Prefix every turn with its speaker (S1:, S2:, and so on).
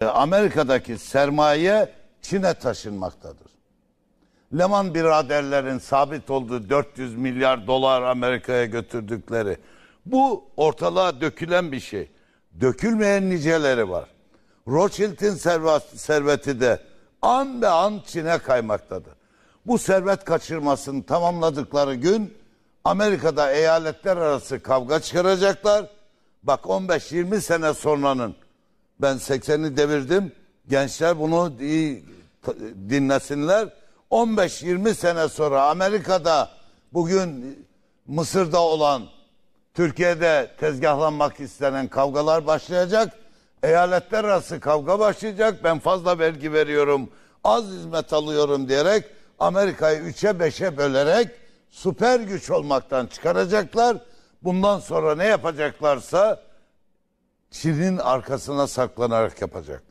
S1: E, Amerika'daki sermaye Çin'e taşınmaktadır. Leman biraderlerin sabit olduğu 400 milyar dolar Amerika'ya götürdükleri bu ortalığa dökülen bir şey. Dökülmeyen niceleri var. Rothschild'in serveti de an be an Çin'e kaymaktadır. Bu servet kaçırmasını tamamladıkları gün Amerika'da eyaletler arası kavga çıkaracaklar. Bak 15-20 sene sonranın ben 80'i devirdim. Gençler bunu iyi dinlesinler. 15-20 sene sonra Amerika'da bugün Mısır'da olan Türkiye'de tezgahlanmak istenen kavgalar başlayacak. Eyaletler arası kavga başlayacak. Ben fazla vergi veriyorum, az hizmet alıyorum diyerek Amerika'yı 3'e 5'e bölerek süper güç olmaktan çıkaracaklar. Bundan sonra ne yapacaklarsa Çin'in arkasına saklanarak yapacak.